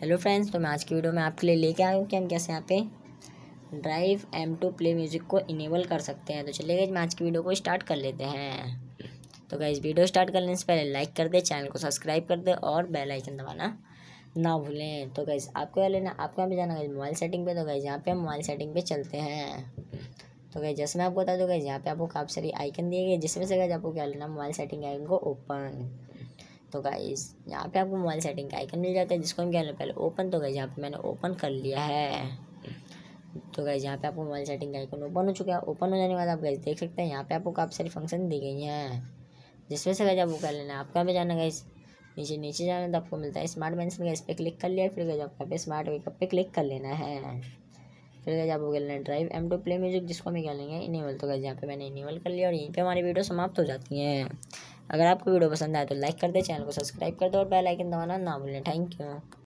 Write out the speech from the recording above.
hello friends तो मैं आज की वीडियो में आपके लिए लेके आया हूँ कि हम कैसे यहाँ पे drive M to play music को इनेबल कर सकते हैं तो चलिए गए मैं आज की वीडियो को स्टार्ट कर लेते हैं तो गाइज वीडियो स्टार्ट करने से पहले लाइक कर दे चैनल को सब्सक्राइब कर दे और बेल आइकन दबाना ना भूलें तो गाइज आपको क्या लेना आपको यहाँ पे जाना गाइज मोबाइल सेटिंग पे तो गाइज यहाँ पे हम मोबाइल सेटिंग पे चलते हैं तो गई जैसे मैं आपको बता दूँ गाइज यहाँ पे आपको काफ़ी सारी आइकन दिए गए जिसमें से गए आपको क्या लेना मोबाइल सेटिंग आइकन को ओपन तो गाइस यहाँ पे आपको मोबाइल सेटिंग का आइकन मिल जाता है जिसको हम कह पहले ओपन तो गाइस यहाँ पे मैंने ओपन कर लिया है तो गाइज यहाँ पे आपको मोबाइल सेटिंग का आइकन ओपन हो चुका है ओपन हो जाने के बाद आप गाइज देख सकते हैं यहाँ पे आपको काफ़ी सारी फंक्शन दी गई हैं जिसमें से गाइज आपको कर लेना है आपका भी जाना गाइस नीचे नीचे जाना तो आपको मिलता है स्मार्ट पेंसिल का इस पर क्लिक कर लिया फिर गए आपको यहाँ पे स्मार्ट वेकअप पे क्लिक कर लेना है फिर गए आपको लेना है drive M to play music जिसको हम क्या लेंगे इनेबल तो गए यहाँ पे मैंने इनेबल कर लिया और यहीं पर हमारी वीडियो समाप्त हो जाती है अगर आपको वीडियो पसंद आए तो लाइक कर दे चैनल को सब्सक्राइब कर दो और बेल आइकन दबाना ना भूलें थैंक यू